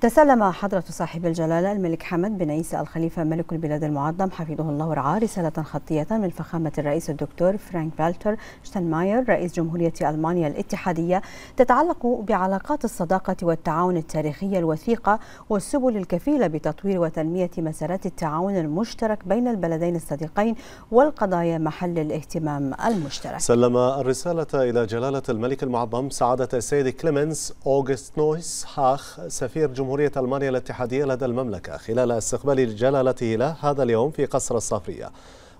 تسلم حضرة صاحب الجلالة الملك حمد بن عيسى الخليفة ملك البلاد المعظم حفظه الله ورعاه رسالة خطية من فخامة الرئيس الدكتور فرانك فالتر شتنماير رئيس جمهورية ألمانيا الاتحادية تتعلق بعلاقات الصداقة والتعاون التاريخية الوثيقة والسبل الكفيلة بتطوير وتنمية مسارات التعاون المشترك بين البلدين الصديقين والقضايا محل الاهتمام المشترك سلم الرسالة إلى جلالة الملك المعظم سعادة السيد كليمنس أوغست نويس هاخ سفير جمهورية جمهورية ألمانيا الاتحادية لدى المملكة خلال استقبال جلالته له هذا اليوم في قصر الصافرية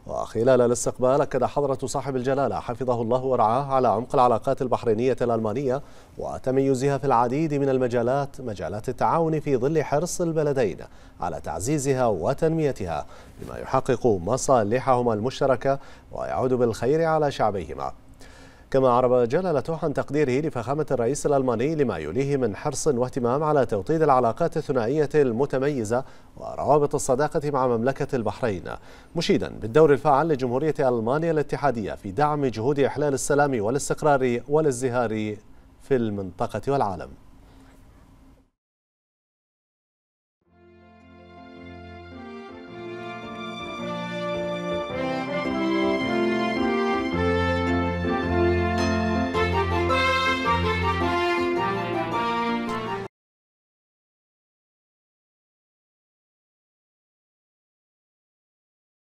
وخلال الاستقبال أكد حضرة صاحب الجلالة حفظه الله ورعاه على عمق العلاقات البحرينية الألمانية وتميزها في العديد من المجالات مجالات التعاون في ظل حرص البلدين على تعزيزها وتنميتها بما يحقق مصالحهما المشتركة ويعود بالخير على شعبيهما كما عرب جلالته عن تقديره لفخامة الرئيس الألماني لما يليه من حرص واهتمام على توطيد العلاقات الثنائية المتميزة وروابط الصداقة مع مملكة البحرين مشيدا بالدور الفاعل لجمهورية ألمانيا الاتحادية في دعم جهود إحلال السلام والاستقرار والازدهار في المنطقة والعالم